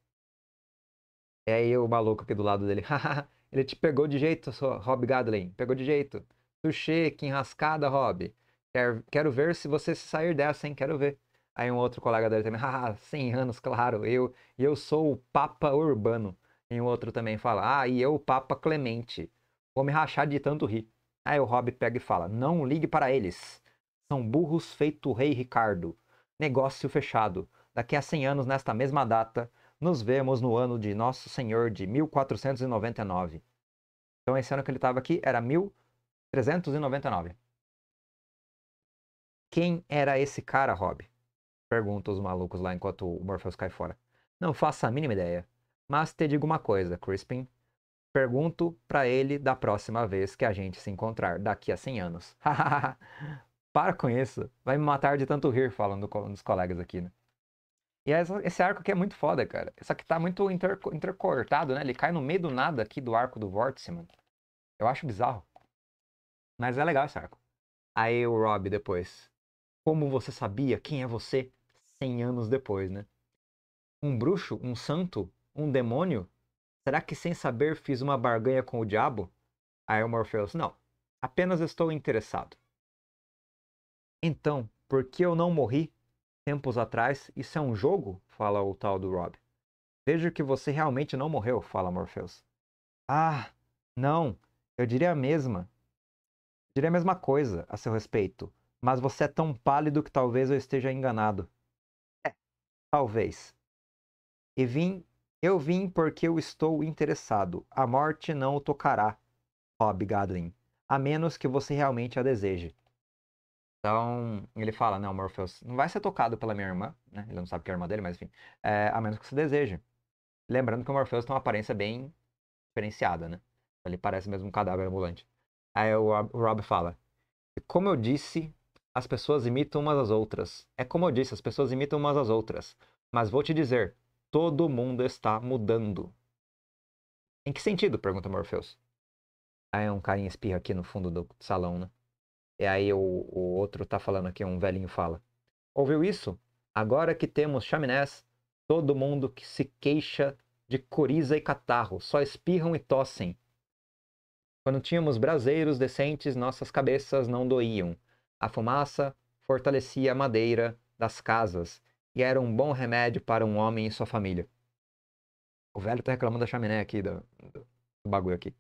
É aí o maluco aqui do lado dele. Ele te pegou de jeito, Rob Gadlin. Pegou de jeito. Tuxê, que enrascada, Rob. Quero, quero ver se você se sair dessa, hein? Quero ver. Aí um outro colega dele também, ah, 100 anos, claro, eu, eu sou o Papa Urbano. E um outro também fala, ah, e eu, o Papa Clemente. Vou me rachar de tanto rir. Aí o Rob pega e fala, não ligue para eles. São burros feito o rei Ricardo. Negócio fechado. Daqui a 100 anos, nesta mesma data, nos vemos no ano de Nosso Senhor de 1499. Então esse ano que ele estava aqui era 1399. Quem era esse cara, Rob? Pergunta os malucos lá enquanto o Morpheus cai fora. Não faço a mínima ideia. Mas te digo uma coisa, Crispin. Pergunto para ele da próxima vez que a gente se encontrar, daqui a 100 anos. para com isso. Vai me matar de tanto rir falando com os colegas aqui, né? E é esse arco aqui é muito foda, cara. Isso aqui tá muito inter intercortado, né? Ele cai no meio do nada aqui do arco do vórtice, mano. Eu acho bizarro. Mas é legal esse arco. Aí o Rob depois. Como você sabia? Quem é você? 100 anos depois, né? Um bruxo, um santo, um demônio? Será que sem saber fiz uma barganha com o diabo? Aí o Morpheus, não, apenas estou interessado. Então, por que eu não morri? Tempos atrás, isso é um jogo? Fala o tal do Rob. Vejo que você realmente não morreu, fala Morpheus. Ah, não, eu diria a mesma. Eu diria a mesma coisa a seu respeito, mas você é tão pálido que talvez eu esteja enganado. Talvez. E vim, eu vim porque eu estou interessado. A morte não o tocará, Rob Gadlin, a menos que você realmente a deseje. Então, ele fala, não, Morpheus, não vai ser tocado pela minha irmã, né? Ele não sabe que é a irmã dele, mas enfim, é, a menos que você deseje. Lembrando que o Morpheus tem uma aparência bem diferenciada, né? Ele parece mesmo um cadáver ambulante. Aí o Rob fala, como eu disse, as pessoas imitam umas às outras. É como eu disse, as pessoas imitam umas às outras. Mas vou te dizer, todo mundo está mudando. Em que sentido? pergunta Morpheus. Aí um carinha espirra aqui no fundo do salão, né? E aí o, o outro tá falando aqui, um velhinho fala. Ouviu isso? Agora que temos chaminés, todo mundo que se queixa de coriza e catarro, só espirram e tossem. Quando tínhamos braseiros decentes, nossas cabeças não doíam. A fumaça fortalecia a madeira das casas e era um bom remédio para um homem e sua família. O velho tá reclamando da chaminé aqui, do, do, do bagulho aqui.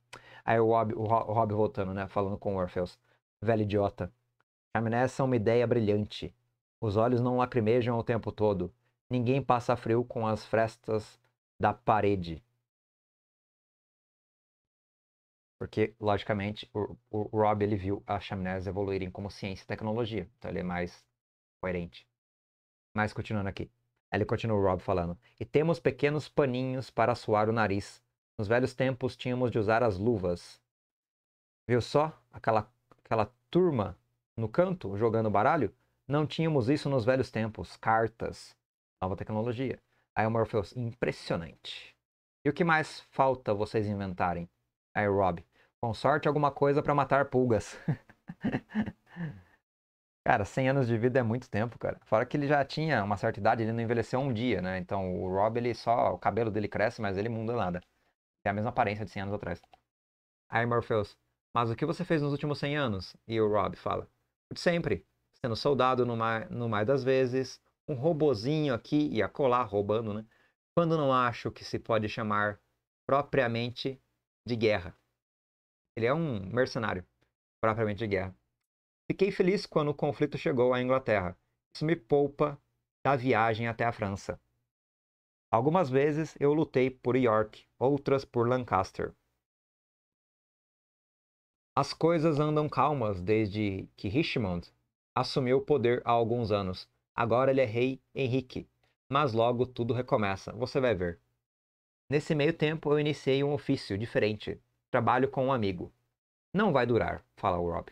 Aí o Rob, o Rob voltando, né? Falando com o Orpheus. Velho idiota. Chaminés são uma ideia brilhante. Os olhos não lacrimejam o tempo todo. Ninguém passa frio com as frestas da parede. Porque, logicamente, o, o Rob ele viu as chaminés evoluírem como ciência e tecnologia. Então ele é mais coerente. Mas continuando aqui. Ele continua o Rob falando. E temos pequenos paninhos para suar o nariz. Nos velhos tempos tínhamos de usar as luvas. Viu só aquela, aquela turma no canto jogando baralho? Não tínhamos isso nos velhos tempos. Cartas. Nova tecnologia. Aí o Morpheus, assim, impressionante. E o que mais falta vocês inventarem? Aí Rob, com sorte alguma coisa para matar pulgas. cara, 100 anos de vida é muito tempo, cara. Fora que ele já tinha uma certa idade, ele não envelheceu um dia, né? Então o Rob, ele só. O cabelo dele cresce, mas ele muda nada. Tem é a mesma aparência de 100 anos atrás. Aí Morpheus, mas o que você fez nos últimos 100 anos? E o Rob fala: Sempre. Sendo soldado no mais, no mais das vezes, um robozinho aqui e acolá, roubando, né? Quando não acho que se pode chamar propriamente de guerra. Ele é um mercenário, propriamente de guerra. Fiquei feliz quando o conflito chegou à Inglaterra. Isso me poupa da viagem até a França. Algumas vezes eu lutei por York, outras por Lancaster. As coisas andam calmas desde que Richmond assumiu o poder há alguns anos. Agora ele é rei Henrique. Mas logo tudo recomeça, você vai ver. Nesse meio tempo eu iniciei um ofício diferente, Trabalho com um amigo. Não vai durar, fala o Rob.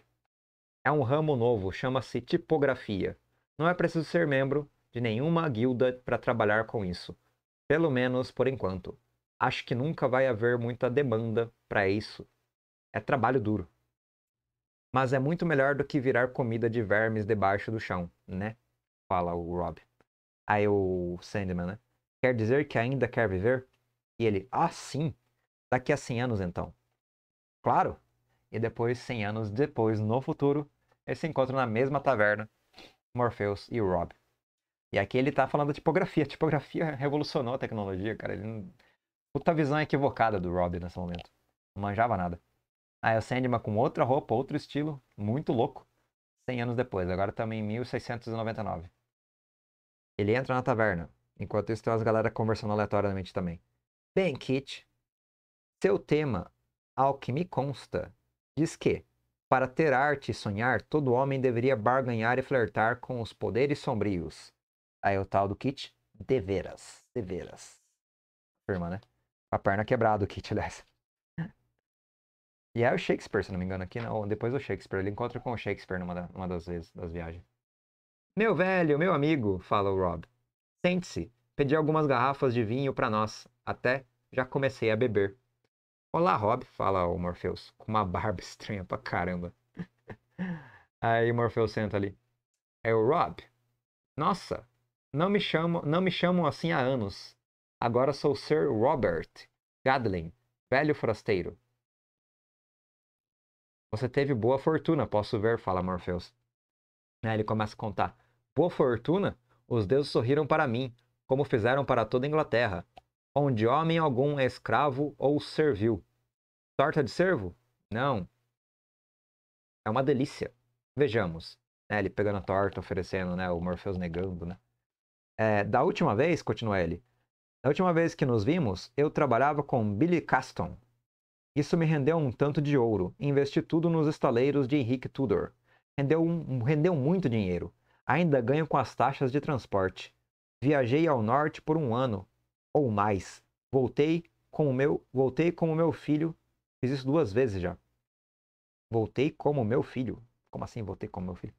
É um ramo novo, chama-se tipografia. Não é preciso ser membro de nenhuma guilda para trabalhar com isso. Pelo menos por enquanto. Acho que nunca vai haver muita demanda para isso. É trabalho duro. Mas é muito melhor do que virar comida de vermes debaixo do chão, né? Fala o Rob. Aí o Sandman, né? Quer dizer que ainda quer viver? E ele, ah, sim. Daqui a 100 anos então. Claro! E depois, 100 anos depois, no futuro, eles se encontram na mesma taverna, Morpheus e Rob. E aqui ele tá falando da tipografia. A tipografia revolucionou a tecnologia, cara. Ele Puta visão equivocada do Rob nesse momento. Não manjava nada. Aí o Sandman com outra roupa, outro estilo, muito louco. 100 anos depois, agora também em 1699. Ele entra na taverna, enquanto isso tem umas galera conversando aleatoriamente também. Bem, Kit, seu tema ao que me consta, diz que, para ter arte e sonhar, todo homem deveria barganhar e flertar com os poderes sombrios. Aí é o tal do Kit, deveras, deveras. Firma, né? A perna quebrada o Kit, aliás. E é o Shakespeare, se não me engano, aqui, não. Né? Depois o Shakespeare. Ele encontra com o Shakespeare numa, da, das vezes das viagens. Meu velho, meu amigo, fala o Rob. Sente-se. Pedi algumas garrafas de vinho para nós. Até já comecei a beber. Olá, Rob, fala o Morpheus, com uma barba estranha pra caramba. Aí o Morpheus senta ali. É o Rob. Nossa, não me chamam, não me chamam assim há anos. Agora sou Sir Robert Gadlin, velho forasteiro. Você teve boa fortuna, posso ver, fala Morpheus. Aí ele começa a contar. Boa fortuna? Os deuses sorriram para mim, como fizeram para toda a Inglaterra onde homem algum é escravo ou serviu? Torta de servo? Não. É uma delícia. Vejamos. É, ele pegando a torta, oferecendo, né? O Morpheus negando, né? É, da última vez, continua ele, da última vez que nos vimos, eu trabalhava com Billy Caston. Isso me rendeu um tanto de ouro. Investi tudo nos estaleiros de Henrique Tudor. Rendeu, um, rendeu muito dinheiro. Ainda ganho com as taxas de transporte. Viajei ao norte por um ano ou mais. Voltei com o meu, voltei como meu filho. Fiz isso duas vezes já. Voltei como meu filho. Como assim voltei como meu filho?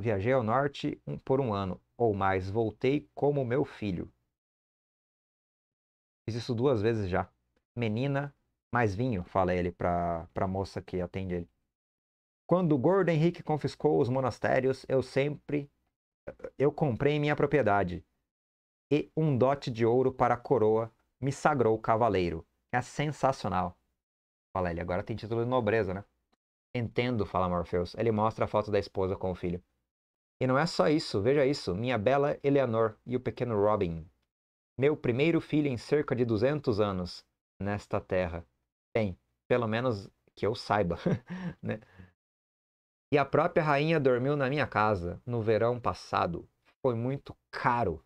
Viajei ao norte por um ano ou mais. Voltei como meu filho. Fiz isso duas vezes já. Menina, mais vinho, fala ele para a moça que atende ele. Quando o Gordo Henrique confiscou os monastérios, eu sempre. Eu comprei minha propriedade e um dote de ouro para a coroa me sagrou cavaleiro. É sensacional. Fala ele, agora tem título de nobreza, né? Entendo, fala Morpheus. Ele mostra a foto da esposa com o filho. E não é só isso, veja isso. Minha bela Eleanor e o pequeno Robin. Meu primeiro filho em cerca de 200 anos nesta terra. Bem, pelo menos que eu saiba, né? E a própria rainha dormiu na minha casa no verão passado. Foi muito caro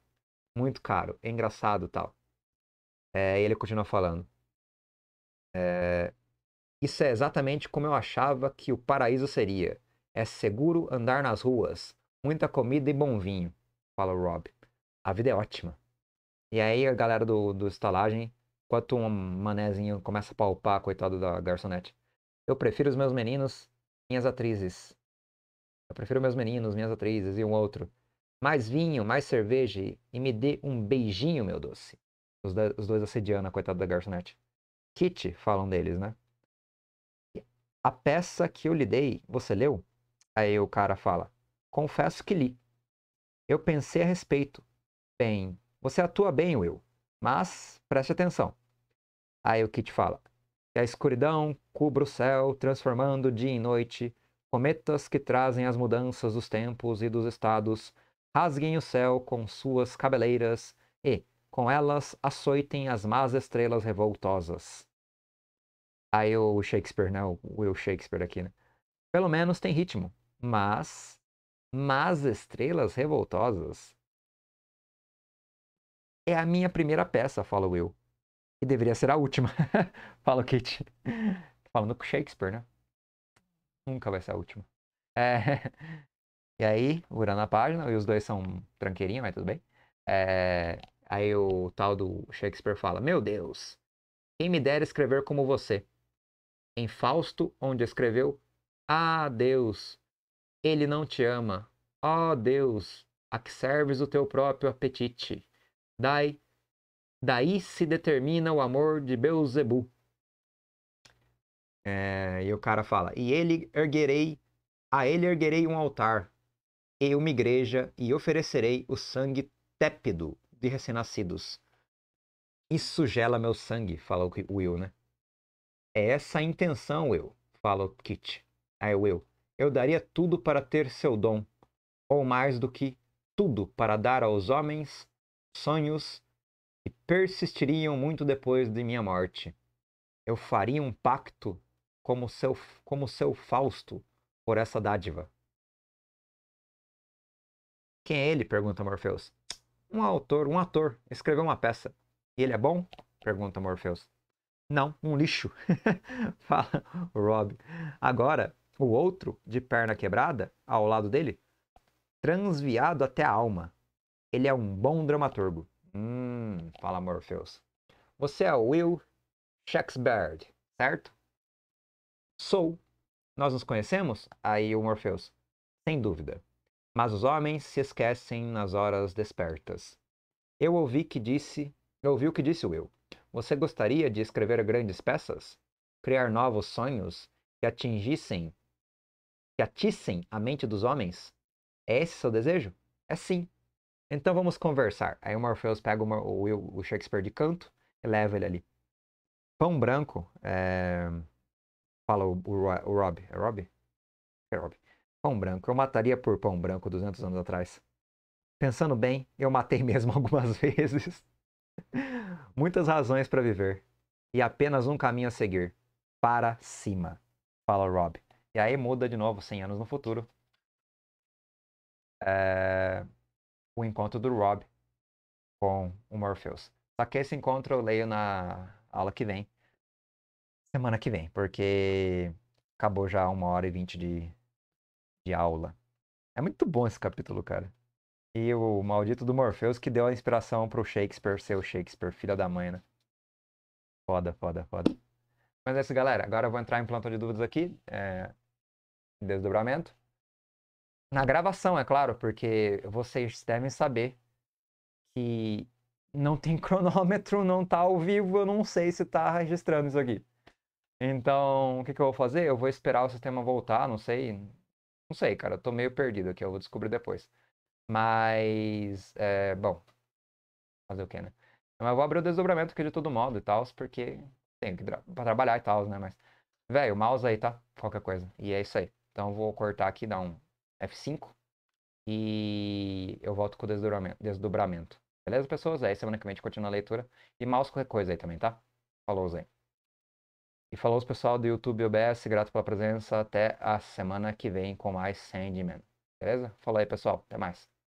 muito caro, é engraçado tal. É, ele continua falando. É, isso é exatamente como eu achava que o paraíso seria. É seguro andar nas ruas, muita comida e bom vinho, fala o Rob. A vida é ótima. E aí a galera do, do estalagem, enquanto um manézinho começa a palpar, coitado da garçonete. Eu prefiro os meus meninos, minhas atrizes. Eu prefiro meus meninos, minhas atrizes e um outro mais vinho, mais cerveja e me dê um beijinho, meu doce. Os, da, os dois assediando a coitada da garçonete. Kit falam deles, né? A peça que eu lhe dei, você leu? Aí o cara fala: Confesso que li. Eu pensei a respeito. Bem, você atua bem, Will, mas preste atenção. Aí o Kit fala: Que a escuridão cubra o céu, transformando dia em noite, cometas que trazem as mudanças dos tempos e dos estados rasguem o céu com suas cabeleiras e, com elas, açoitem as más estrelas revoltosas. Aí o Shakespeare, né? O Will Shakespeare aqui, né? Pelo menos tem ritmo, mas más estrelas revoltosas. É a minha primeira peça, fala Will. E deveria ser a última, fala o Kit. Falando com Shakespeare, né? Nunca vai ser a última. É, e aí, virando a página, e os dois são tranqueirinha, mas tudo bem. É, aí o tal do Shakespeare fala: Meu Deus, quem me dera escrever como você. Em Fausto, onde escreveu: Ah, Deus, ele não te ama. Ó oh, Deus, a que serves o teu próprio apetite. Dai, daí se determina o amor de Beuzebu. É, e o cara fala: E ele erguerei, a ele erguerei um altar, e uma igreja, e oferecerei o sangue tépido de recém-nascidos. Isso gela meu sangue, fala o Will, né? É essa a intenção, Will, fala o Kit. Aí Will, eu daria tudo para ter seu dom, ou mais do que tudo para dar aos homens sonhos que persistiriam muito depois de minha morte. Eu faria um pacto como seu, como seu Fausto por essa dádiva. Quem é ele? pergunta Morpheus. Um autor, um ator, escreveu uma peça. E ele é bom? pergunta Morpheus. Não, um lixo, fala Rob. Agora, o outro, de perna quebrada, ao lado dele, transviado até a alma. Ele é um bom dramaturgo. Hum, fala Morpheus. Você é Will Shakespeare, certo? Sou. Nós nos conhecemos? Aí o Morpheus. Sem dúvida mas os homens se esquecem nas horas despertas. Eu ouvi que disse, eu ouvi o que disse Will. Você gostaria de escrever grandes peças? Criar novos sonhos que atingissem, que atissem a mente dos homens? É esse seu desejo? É sim. Então vamos conversar. Aí o Morpheus pega o, Will, o Shakespeare de canto e leva ele ali. Pão branco, é... fala o, o, o Rob. É Rob? É Rob. Pão branco. Eu mataria por pão branco 200 anos atrás. Pensando bem, eu matei mesmo algumas vezes. Muitas razões para viver. E apenas um caminho a seguir. Para cima. Fala Rob. E aí muda de novo 100 anos no futuro. É... O encontro do Rob com o Morpheus. Só que esse encontro eu leio na aula que vem. Semana que vem, porque acabou já uma hora e vinte de de aula. É muito bom esse capítulo, cara. E o maldito do Morpheus que deu a inspiração pro Shakespeare ser o Shakespeare, filha da mãe, né? Foda, foda, foda. Mas é isso, galera. Agora eu vou entrar em plantão de dúvidas aqui. É... Desdobramento. Na gravação, é claro, porque vocês devem saber que não tem cronômetro, não tá ao vivo, eu não sei se tá registrando isso aqui. Então, o que, que eu vou fazer? Eu vou esperar o sistema voltar, não sei, não sei, cara, eu tô meio perdido aqui, eu vou descobrir depois. Mas, é, bom, fazer o que, né? Mas eu vou abrir o desdobramento aqui de todo modo e tal, porque tenho que tra trabalhar e tal, né? Mas, velho, o mouse aí, tá? Qualquer coisa. E é isso aí. Então eu vou cortar aqui, dar um F5 e eu volto com o desdobramento. desdobramento. Beleza, pessoas? Aí é semana que vem a gente continua a leitura. E mouse qualquer coisa aí também, tá? Falou, Zé. E falou os pessoal do YouTube OBS, grato pela presença. Até a semana que vem com mais Sandman. Beleza? Falou aí, pessoal. Até mais.